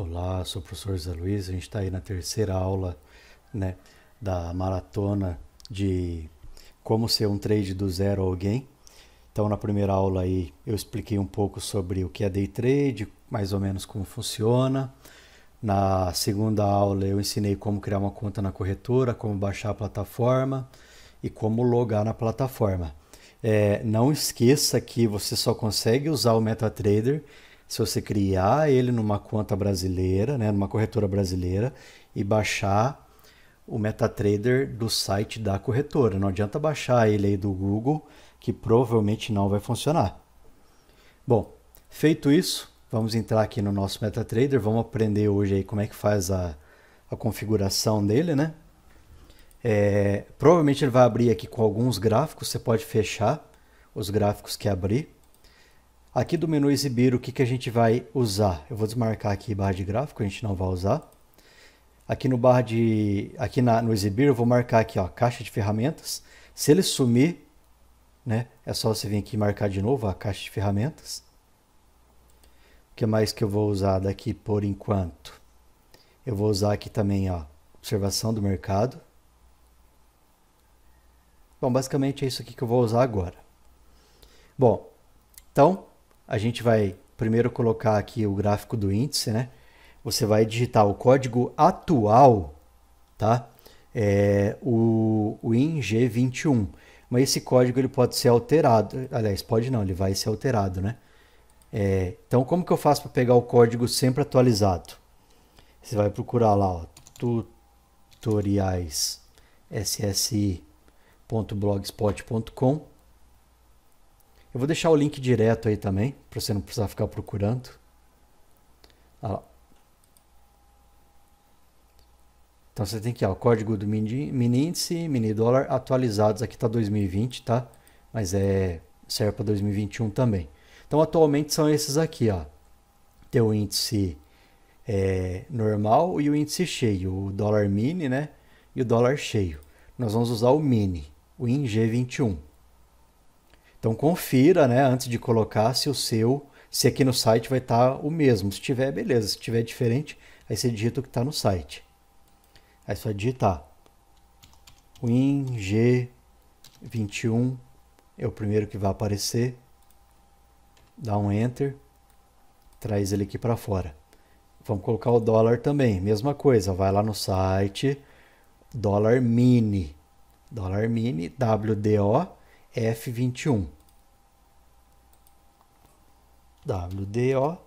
Olá, sou o professor Zé Luiz. A gente está aí na terceira aula né, da maratona de como ser um trade do zero alguém. Então, na primeira aula aí eu expliquei um pouco sobre o que é day trade, mais ou menos como funciona. Na segunda aula eu ensinei como criar uma conta na corretora, como baixar a plataforma e como logar na plataforma. É, não esqueça que você só consegue usar o MetaTrader se você criar ele numa conta brasileira, né, numa corretora brasileira e baixar o MetaTrader do site da corretora. Não adianta baixar ele aí do Google, que provavelmente não vai funcionar. Bom, feito isso, vamos entrar aqui no nosso MetaTrader, vamos aprender hoje aí como é que faz a, a configuração dele, né? É, provavelmente ele vai abrir aqui com alguns gráficos, você pode fechar os gráficos que abrir. Aqui do menu exibir, o que, que a gente vai usar? Eu vou desmarcar aqui barra de gráfico, a gente não vai usar. Aqui no barra de, aqui na, no exibir, eu vou marcar aqui, ó, caixa de ferramentas. Se ele sumir, né, é só você vir aqui e marcar de novo a caixa de ferramentas. O que mais que eu vou usar daqui por enquanto? Eu vou usar aqui também, ó, observação do mercado. Bom, basicamente é isso aqui que eu vou usar agora. Bom, então a gente vai primeiro colocar aqui o gráfico do índice, né? Você vai digitar o código atual, tá? É, o, o ING21. Mas esse código ele pode ser alterado. Aliás, pode não, ele vai ser alterado, né? É, então, como que eu faço para pegar o código sempre atualizado? Você vai procurar lá, ó, tutoriais ssi.blogspot.com eu vou deixar o link direto aí também, para você não precisar ficar procurando. Então você tem que ó, o código do mini, mini índice, mini dólar atualizados. Aqui está 2020, tá? Mas é serve para 2021 também. Então atualmente são esses aqui, ó. Tem o índice é, normal e o índice cheio, o dólar mini, né? E o dólar cheio. Nós vamos usar o mini, o ING21. Então confira, né, antes de colocar se o seu, se aqui no site vai estar tá o mesmo. Se tiver, beleza. Se tiver diferente, aí você digita o que está no site. Aí só digitar WinG21 é o primeiro que vai aparecer. Dá um Enter, traz ele aqui para fora. Vamos colocar o dólar também, mesma coisa. Vai lá no site, dólar mini, dólar mini, WDO F21. WDO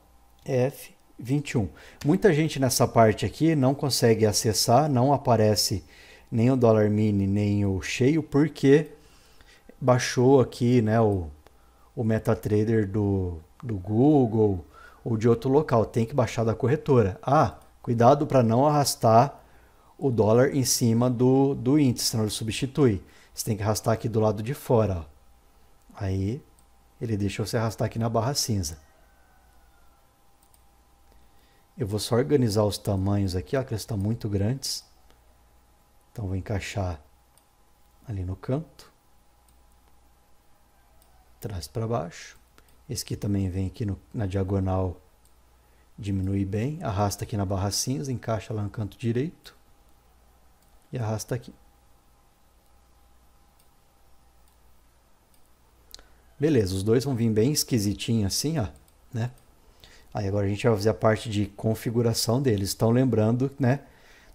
F21. Muita gente nessa parte aqui não consegue acessar, não aparece nem o dólar mini, nem o cheio, porque baixou aqui né, o, o MetaTrader do, do Google ou de outro local. Tem que baixar da corretora. Ah, cuidado para não arrastar o dólar em cima do, do índice, senão ele substitui. Você tem que arrastar aqui do lado de fora. Ó. Aí ele deixou você arrastar aqui na barra cinza. Eu vou só organizar os tamanhos aqui, ó, que eles estão muito grandes. Então vou encaixar ali no canto. Traz para baixo. Esse aqui também vem aqui no, na diagonal, diminui bem. Arrasta aqui na barra cinza, encaixa lá no canto direito. E arrasta aqui. Beleza, os dois vão vir bem esquisitinho assim, ó, né? Aí agora a gente vai fazer a parte de configuração deles. Então lembrando, né?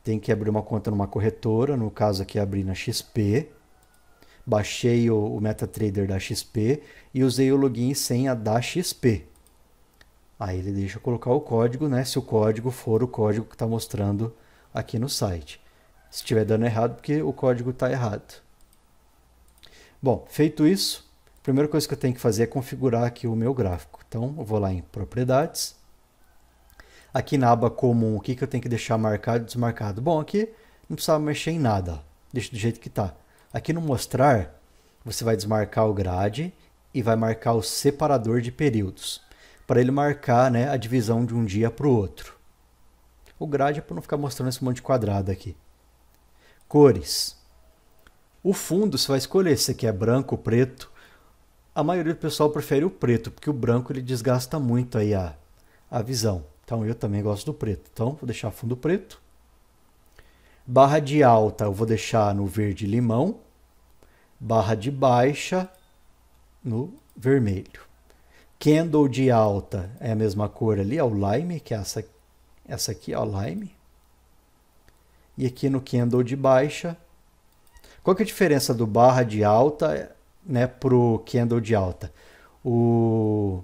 Tem que abrir uma conta numa corretora, no caso aqui abri na XP. Baixei o, o MetaTrader da XP e usei o login e senha da XP. Aí ele deixa eu colocar o código, né? Se o código for o código que está mostrando aqui no site. Se estiver dando errado, porque o código está errado. Bom, feito isso, primeira coisa que eu tenho que fazer é configurar aqui o meu gráfico. Então, eu vou lá em Propriedades. Aqui na aba Comum, o que, que eu tenho que deixar marcado e desmarcado? Bom, aqui não precisa mexer em nada, deixa do jeito que está. Aqui no Mostrar, você vai desmarcar o grade e vai marcar o separador de períodos, para ele marcar né, a divisão de um dia para o outro. O grade é para não ficar mostrando esse monte de quadrado aqui. Cores. O fundo você vai escolher se quer é branco, preto, a maioria do pessoal prefere o preto, porque o branco ele desgasta muito aí a, a visão. Então eu também gosto do preto. Então vou deixar fundo preto. Barra de alta eu vou deixar no verde limão. Barra de baixa no vermelho. Candle de alta é a mesma cor ali, é o lime, que é essa, essa aqui, é o lime. E aqui no candle de baixa. Qual que é a diferença do barra de alta né, para o candle de alta. O,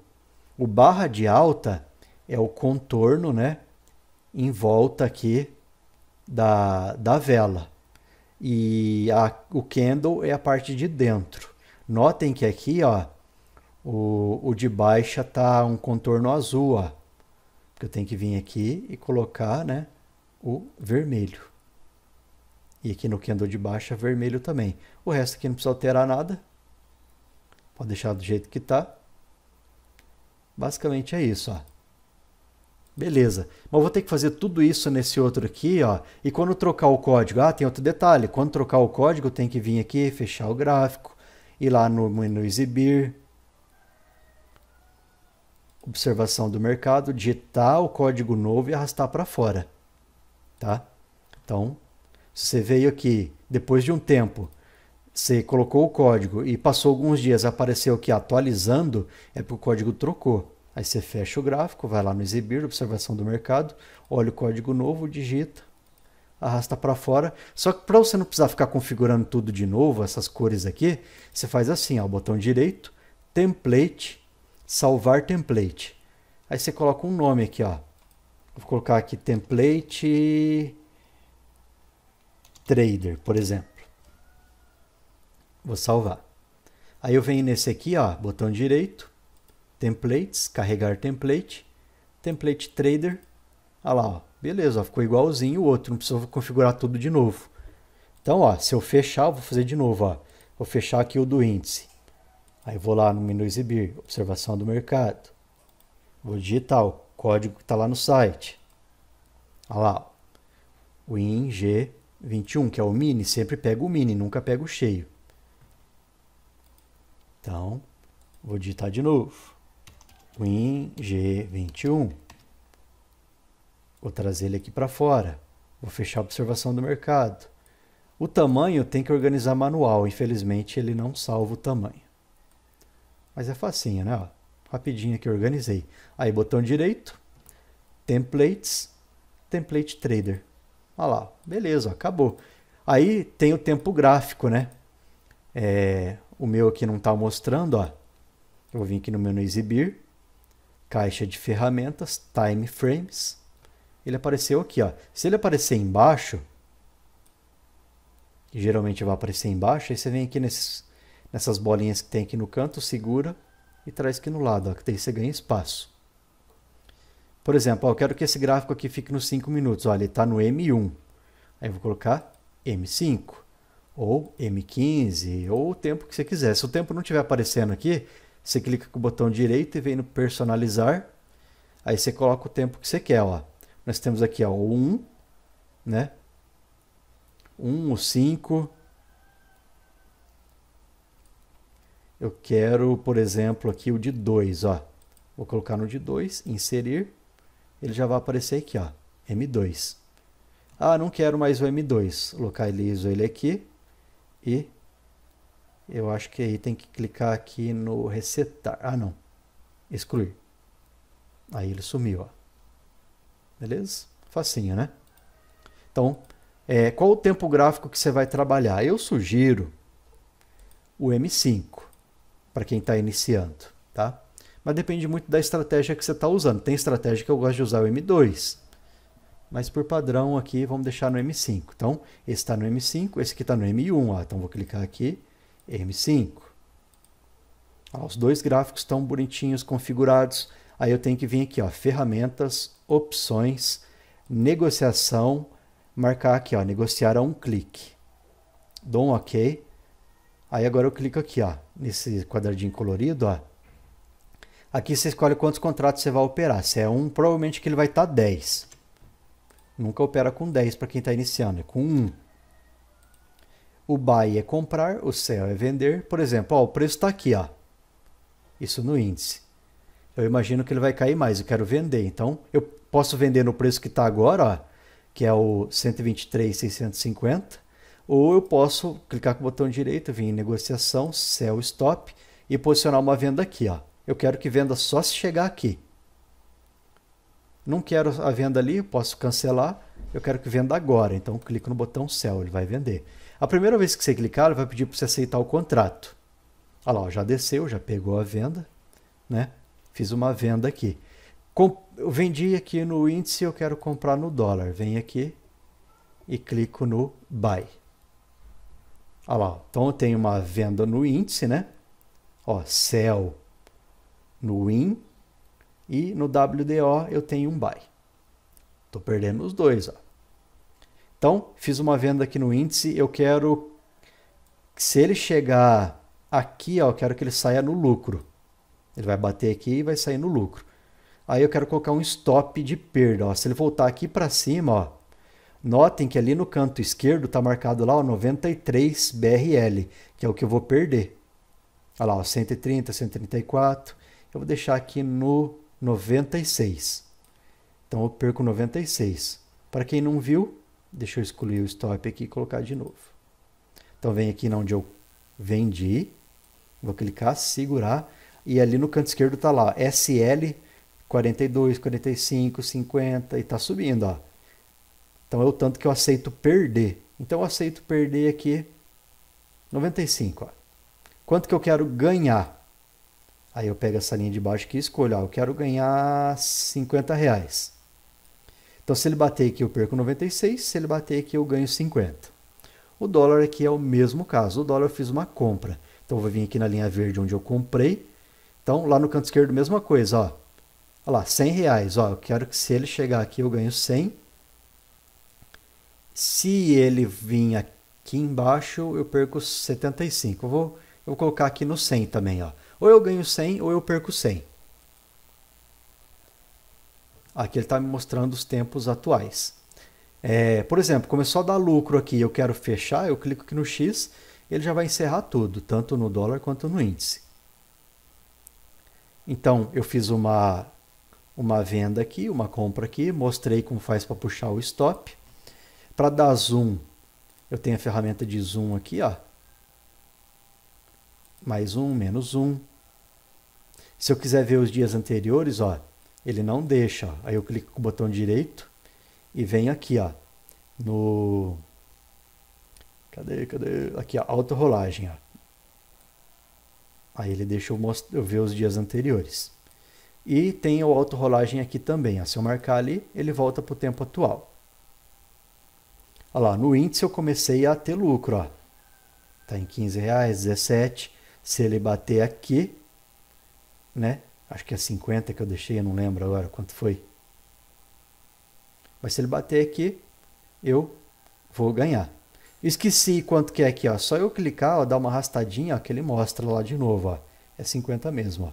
o barra de alta é o contorno né, em volta aqui da, da vela. E a, o candle é a parte de dentro. Notem que aqui ó, o, o de baixa tá um contorno azul. Ó. Eu tenho que vir aqui e colocar né, o vermelho. E aqui no candle de baixa, vermelho também. O resto aqui não precisa alterar nada. Vou deixar do jeito que está. Basicamente é isso, ó. Beleza. Mas vou ter que fazer tudo isso nesse outro aqui, ó. E quando trocar o código, ah, tem outro detalhe. Quando trocar o código, tem que vir aqui, fechar o gráfico, ir lá no menu exibir, observação do mercado, digitar o código novo e arrastar para fora, tá? Então, se você veio aqui depois de um tempo você colocou o código e passou alguns dias, apareceu que atualizando, é porque o código trocou. Aí você fecha o gráfico, vai lá no exibir, observação do mercado, olha o código novo, digita, arrasta para fora. Só que para você não precisar ficar configurando tudo de novo, essas cores aqui, você faz assim, ó, o botão direito, template, salvar template. Aí você coloca um nome aqui, ó. Vou colocar aqui template trader, por exemplo. Vou salvar. Aí eu venho nesse aqui, ó, botão direito, templates, carregar template, template trader. Olha lá, ó, beleza, ó, ficou igualzinho o outro, não precisa configurar tudo de novo. Então, ó, se eu fechar, eu vou fazer de novo, ó. Vou fechar aqui o do índice. Aí vou lá no menu exibir, observação do mercado. Vou digitar o código que está lá no site. Olha lá, o ING21, que é o mini, sempre pega o mini, nunca pega o cheio. Então, vou digitar de novo. WinG21. Vou trazer ele aqui para fora. Vou fechar a observação do mercado. O tamanho tem que organizar manual. Infelizmente, ele não salva o tamanho. Mas é facinho, né? Rapidinho aqui organizei. Aí, botão direito. Templates. Template Trader. Olha lá. Beleza, acabou. Aí tem o tempo gráfico, né? É, o meu aqui não está mostrando, ó. Eu vou vir aqui no menu exibir, caixa de ferramentas, time frames. Ele apareceu aqui, ó. Se ele aparecer embaixo, que geralmente vai aparecer embaixo, aí você vem aqui nesses, nessas bolinhas que tem aqui no canto, segura e traz aqui no lado, ó, que você ganha espaço. Por exemplo, ó, eu quero que esse gráfico aqui fique nos 5 minutos. Olha, ele está no M1. Aí eu vou colocar M5 ou M15, ou o tempo que você quiser. Se o tempo não estiver aparecendo aqui, você clica com o botão direito e vem no personalizar. Aí você coloca o tempo que você quer, ó. Nós temos aqui, ó, o 1, né? 1, o 5. Eu quero, por exemplo, aqui o de 2, ó. Vou colocar no de 2, inserir. Ele já vai aparecer aqui, ó, M2. Ah, não quero mais o M2. Localizo ele aqui. E eu acho que aí tem que clicar aqui no resetar. Ah, não. Excluir. Aí ele sumiu, ó. Beleza? Facinho, né? Então, é, qual o tempo gráfico que você vai trabalhar? Eu sugiro o M5 para quem está iniciando, tá? Mas depende muito da estratégia que você está usando. Tem estratégia que eu gosto de usar o M2 mas por padrão aqui vamos deixar no M5. Então, esse está no M5, esse aqui está no M1. Ah, então, vou clicar aqui, M5. os dois gráficos estão bonitinhos, configurados. Aí eu tenho que vir aqui, ó, ferramentas, opções, negociação, marcar aqui, ó, negociar a um clique. Dou um OK. Aí agora eu clico aqui, ó, nesse quadradinho colorido, ó. Aqui você escolhe quantos contratos você vai operar. Se é um, provavelmente que ele vai estar tá 10. Nunca opera com 10 para quem está iniciando, é com 1. O buy é comprar, o sell é vender. Por exemplo, ó, o preço está aqui, ó. isso no índice. Eu imagino que ele vai cair mais, eu quero vender. Então, eu posso vender no preço que está agora, ó, que é o 123,650. Ou eu posso clicar com o botão direito, vir em negociação, sell stop e posicionar uma venda aqui. Ó. Eu quero que venda só se chegar aqui. Não quero a venda ali, posso cancelar. Eu quero que venda agora. Então clico no botão Sell, ele vai vender. A primeira vez que você clicar, ele vai pedir para você aceitar o contrato. Olha lá, já desceu, já pegou a venda, né? Fiz uma venda aqui. Com... Eu vendi aqui no índice, eu quero comprar no dólar. Vem aqui e clico no Buy. Olha lá, então eu tenho uma venda no índice, né? Ó, sell no win e no WDO eu tenho um buy. Estou perdendo os dois. Ó. Então, fiz uma venda aqui no índice, eu quero se ele chegar aqui, ó, eu quero que ele saia no lucro. Ele vai bater aqui e vai sair no lucro. Aí eu quero colocar um stop de perda. Ó. Se ele voltar aqui para cima, ó, notem que ali no canto esquerdo está marcado lá ó, 93 BRL, que é o que eu vou perder. Olha lá, ó, 130, 134. Eu vou deixar aqui no 96. Então eu perco 96. Para quem não viu, deixa eu excluir o stop aqui e colocar de novo. Então vem aqui onde eu vendi, vou clicar, segurar, e ali no canto esquerdo está lá SL 42, 45, 50 e está subindo. Ó. Então é o tanto que eu aceito perder. Então eu aceito perder aqui 95. Ó. Quanto que eu quero ganhar? Aí eu pego essa linha de baixo aqui e escolho, ó, eu quero ganhar 50 reais. Então se ele bater aqui eu perco 96, se ele bater aqui eu ganho 50. O dólar aqui é o mesmo caso, o dólar eu fiz uma compra. Então eu vou vir aqui na linha verde onde eu comprei. Então lá no canto esquerdo mesma coisa, ó. Olha lá, 100 reais, ó, eu quero que se ele chegar aqui eu ganho 100. Se ele vir aqui embaixo eu perco 75. Eu vou, eu vou colocar aqui no 100 também, ó. Ou eu ganho 100 ou eu perco 100. Aqui ele está me mostrando os tempos atuais. É, por exemplo, começou a dar lucro aqui eu quero fechar, eu clico aqui no X, ele já vai encerrar tudo, tanto no dólar quanto no índice. Então, eu fiz uma, uma venda aqui, uma compra aqui, mostrei como faz para puxar o stop. Para dar zoom, eu tenho a ferramenta de zoom aqui, ó. mais um, menos um, se eu quiser ver os dias anteriores, ó, ele não deixa. Ó. Aí eu clico com o botão direito e vem aqui, ó, no Cadê, cadê? Aqui, auto autorrolagem, ó. Aí ele deixa eu, mostrar, eu ver os dias anteriores. E tem o autorrolagem aqui também, ó. Se eu marcar ali, ele volta para o tempo atual. Olha lá, no índice eu comecei a ter lucro, ó. Tá em 15 reais, 17. Se ele bater aqui, né? Acho que é 50 que eu deixei, eu não lembro agora quanto foi. Mas se ele bater aqui, eu vou ganhar. Esqueci quanto que é aqui, ó. Só eu clicar, ó, dar uma arrastadinha, ó, que ele mostra lá de novo, ó. É 50 mesmo, ó.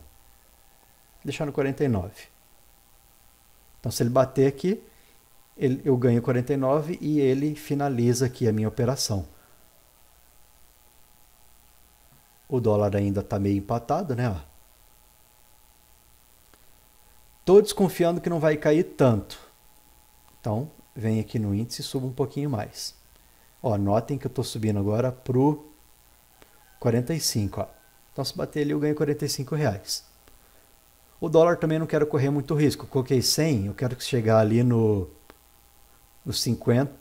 Deixar no 49. Então se ele bater aqui, ele, eu ganho 49 e ele finaliza aqui a minha operação. O dólar ainda está meio empatado, né? Ó. Estou desconfiando que não vai cair tanto. Então, vem aqui no índice e subo um pouquinho mais. Ó, notem que eu estou subindo agora para o 45. Ó. Então, se bater ali, eu ganho 45 reais. O dólar também não quero correr muito risco. coloquei 100, eu quero que chegar ali no, no 50,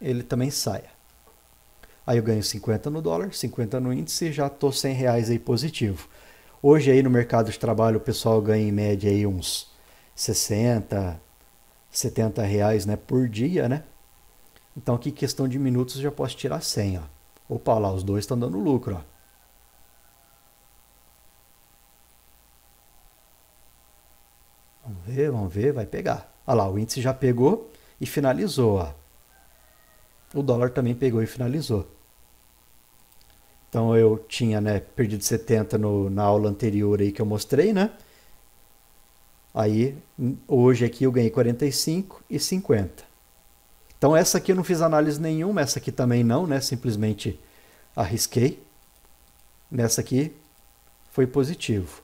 ele também saia. Aí eu ganho 50 no dólar, 50 no índice e já estou 100 reais aí positivo. Hoje aí no mercado de trabalho o pessoal ganha em média aí uns 60, 70 reais né, por dia, né? Então aqui questão de minutos já posso tirar 100, ó. Opa, lá os dois estão dando lucro, ó. Vamos ver, vamos ver, vai pegar. Olha lá, o índice já pegou e finalizou, ó. O dólar também pegou e finalizou. Então eu tinha né, perdido 70 no, na aula anterior aí que eu mostrei, né? Aí hoje aqui eu ganhei 45 e 50. Então essa aqui eu não fiz análise nenhuma, essa aqui também não, né? Simplesmente arrisquei. Nessa aqui foi positivo.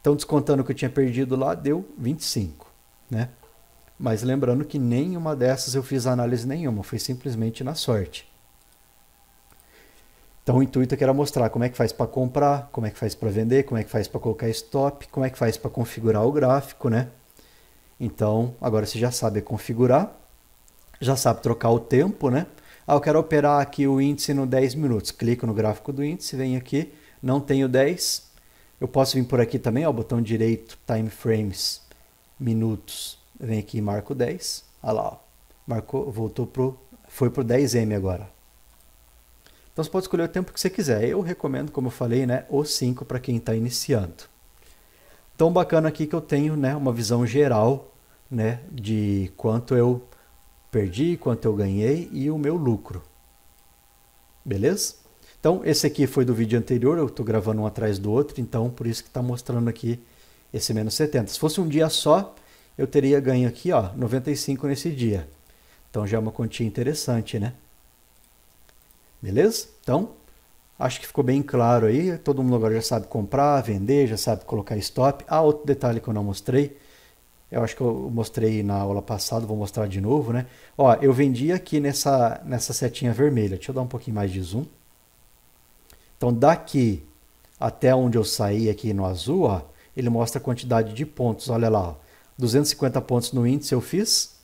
Então descontando o que eu tinha perdido lá, deu 25, né? Mas lembrando que nenhuma dessas eu fiz análise nenhuma, foi simplesmente na sorte. Então o intuito aqui era mostrar como é que faz para comprar, como é que faz para vender, como é que faz para colocar stop, como é que faz para configurar o gráfico, né? Então agora você já sabe configurar, já sabe trocar o tempo, né? Ah, eu quero operar aqui o índice no 10 minutos. Clico no gráfico do índice, venho aqui, não tenho 10. Eu posso vir por aqui também, ó, botão direito, time frames, minutos. Vem aqui e marco 10. Olha ah lá, ó. Marcou, voltou pro, foi pro 10M agora. Então você pode escolher o tempo que você quiser. Eu recomendo, como eu falei, né, os 5 para quem está iniciando. Então bacana aqui que eu tenho né, uma visão geral né, de quanto eu perdi, quanto eu ganhei e o meu lucro. Beleza? Então esse aqui foi do vídeo anterior, eu estou gravando um atrás do outro, então por isso que está mostrando aqui esse menos 70. Se fosse um dia só, eu teria ganho aqui ó, 95 nesse dia. Então já é uma quantia interessante, né? Beleza? Então, acho que ficou bem claro aí. Todo mundo agora já sabe comprar, vender, já sabe colocar stop. Ah, outro detalhe que eu não mostrei. Eu acho que eu mostrei na aula passada, vou mostrar de novo, né? Ó, eu vendi aqui nessa, nessa setinha vermelha. Deixa eu dar um pouquinho mais de zoom. Então, daqui até onde eu saí aqui no azul, ó, ele mostra a quantidade de pontos. Olha lá, ó. 250 pontos no índice eu fiz.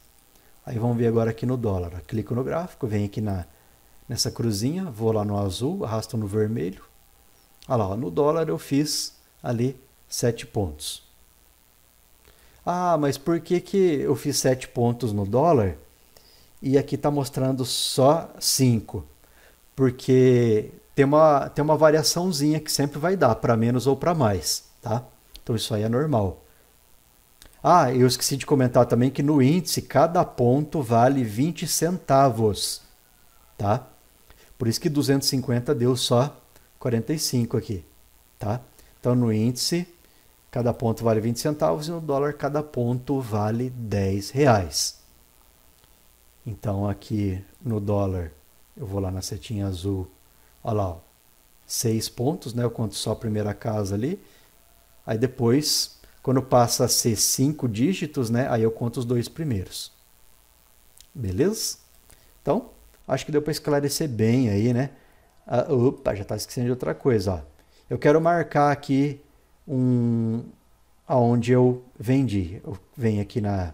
Aí vamos ver agora aqui no dólar. Clico no gráfico, venho aqui na nessa cruzinha, vou lá no azul, arrasto no vermelho. Olha lá, no dólar eu fiz ali 7 pontos. Ah, mas por que, que eu fiz 7 pontos no dólar e aqui está mostrando só 5? Porque tem uma, tem uma variaçãozinha que sempre vai dar, para menos ou para mais, tá? Então isso aí é normal. Ah, eu esqueci de comentar também que no índice cada ponto vale 20 centavos, tá? Por isso que 250 deu só 45 aqui, tá? Então no índice, cada ponto vale 20 centavos e no dólar cada ponto vale 10 reais. Então aqui no dólar, eu vou lá na setinha azul, olha lá, 6 pontos, né? Eu conto só a primeira casa ali. Aí depois, quando passa a ser 5 dígitos, né? Aí eu conto os dois primeiros. Beleza? Então, Acho que deu para esclarecer bem aí, né? Ah, opa, já está esquecendo de outra coisa. Ó. Eu quero marcar aqui um aonde eu vendi. Eu venho aqui na,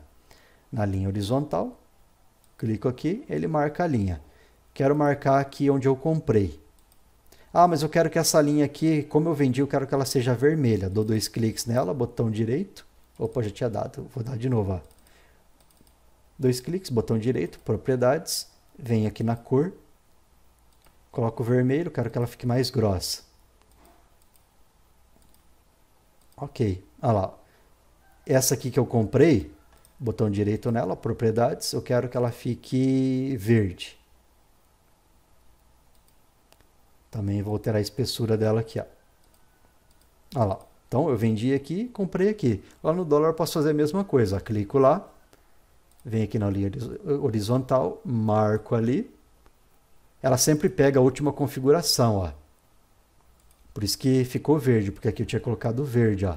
na linha horizontal, clico aqui, ele marca a linha. Quero marcar aqui onde eu comprei. Ah, mas eu quero que essa linha aqui, como eu vendi, eu quero que ela seja vermelha. Dou dois cliques nela, botão direito. Opa, já tinha dado, vou dar de novo. Ó. Dois cliques, botão direito, propriedades venho aqui na cor, coloco o vermelho, quero que ela fique mais grossa. Ok, olha lá. Essa aqui que eu comprei, botão direito nela, propriedades, eu quero que ela fique verde. Também vou alterar a espessura dela aqui, ó. Olha lá. Então eu vendi aqui, comprei aqui. Lá no dólar eu posso fazer a mesma coisa. Ó. Clico lá, Vem aqui na linha horizontal, marco ali. Ela sempre pega a última configuração, ó. Por isso que ficou verde, porque aqui eu tinha colocado verde, ó.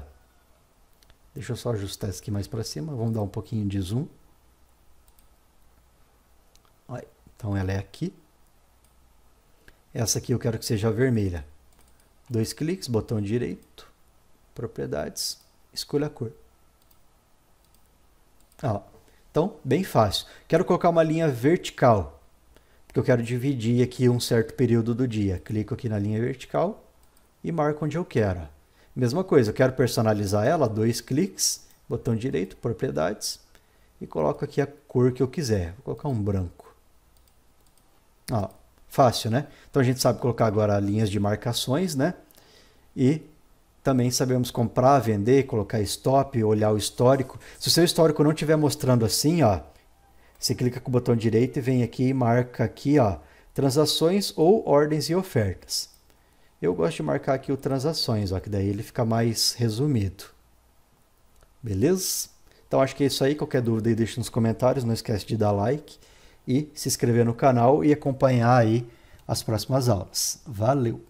Deixa eu só ajustar isso aqui mais para cima, vamos dar um pouquinho de zoom. então ela é aqui. Essa aqui eu quero que seja vermelha. Dois cliques, botão direito, propriedades, escolha a cor. Ó, então, bem fácil. Quero colocar uma linha vertical, porque eu quero dividir aqui um certo período do dia. Clico aqui na linha vertical e marco onde eu quero. Mesma coisa, eu quero personalizar ela, dois cliques, botão direito, propriedades, e coloco aqui a cor que eu quiser. Vou colocar um branco. Ó, fácil, né? Então a gente sabe colocar agora linhas de marcações, né? E também sabemos comprar, vender, colocar stop, olhar o histórico. Se o seu histórico não estiver mostrando assim, ó, você clica com o botão direito e vem aqui e marca aqui, ó, transações ou ordens e ofertas. Eu gosto de marcar aqui o transações, ó, que daí ele fica mais resumido. Beleza? Então acho que é isso aí. Qualquer dúvida aí deixa nos comentários. Não esquece de dar like e se inscrever no canal e acompanhar aí as próximas aulas. Valeu!